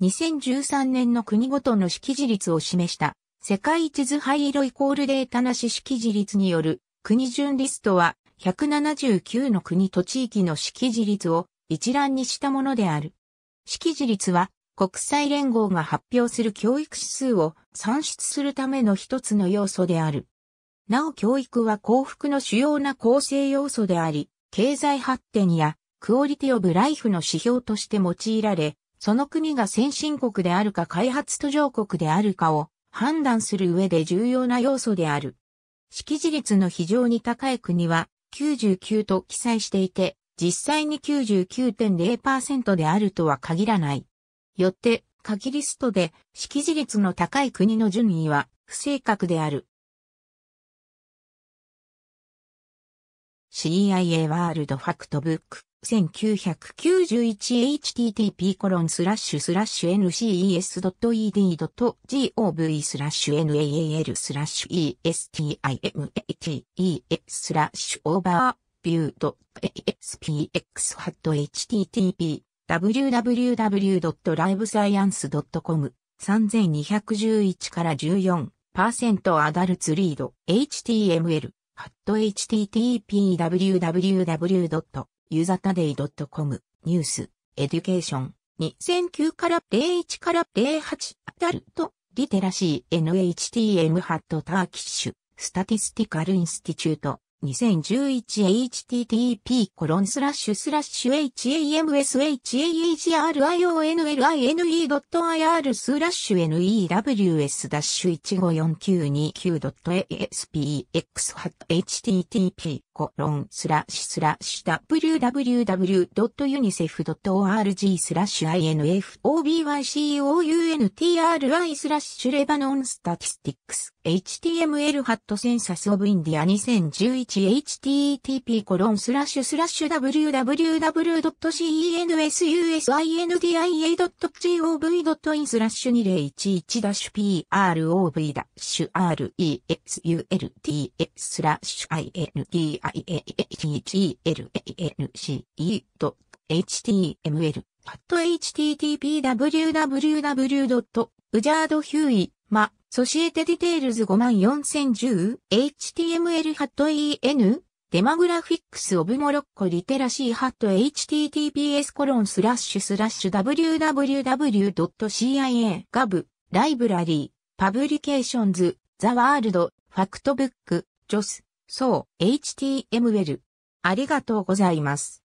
2013年の国ごとの識字率を示した世界地図灰色イコールデータなし識字率による国順リストは179の国と地域の識字率を一覧にしたものである。識字率は国際連合が発表する教育指数を算出するための一つの要素である。なお教育は幸福の主要な構成要素であり、経済発展やクオリティオブライフの指標として用いられ、その国が先進国であるか開発途上国であるかを判断する上で重要な要素である。識字率の非常に高い国は99と記載していて、実際に99.0%であるとは限らない。よって、書リストで識字率の高い国の順位は不正確である。CIA ワールドファクトブック 1991http コロンスラッシュスラッシュ nces.ed.gov スラッシュ naal スラッシュ estimate スラッシュオーバービュー .spx ハット http www.livescience.com 3211から14パーセントアダルツリード HTML ハット http www. ユザタデイ .com ニュースエデュケーション2009から01から08アダルトリテラシー NHTM ハットターキッシュスタティスティカルインスティチュート 2011http コロンスラッシュスラッシュ hamshagrione.ir l i n スラッシュ news-1549929.aspx ダッ http コロンスラッシュスラッシュ www.unicef.org スラッシュ i n f o b y c o u n t r i スラッシュレバノンスタティスティックス HTML h a t Census of India 2011http www.censusindia.gov.in 2011-prov-results indiahtglance.html ハット http www.ujardhuey.ma ソシエテディテールズ54010、HTML ハット EN、デマグラフィックスオブモロッコリテラシーハット https コロンスラッシュスラッシュ www.cia.gov ライブラリーパブリケーションズザワールドファクトブックジョスソー HTML ありがとうございます。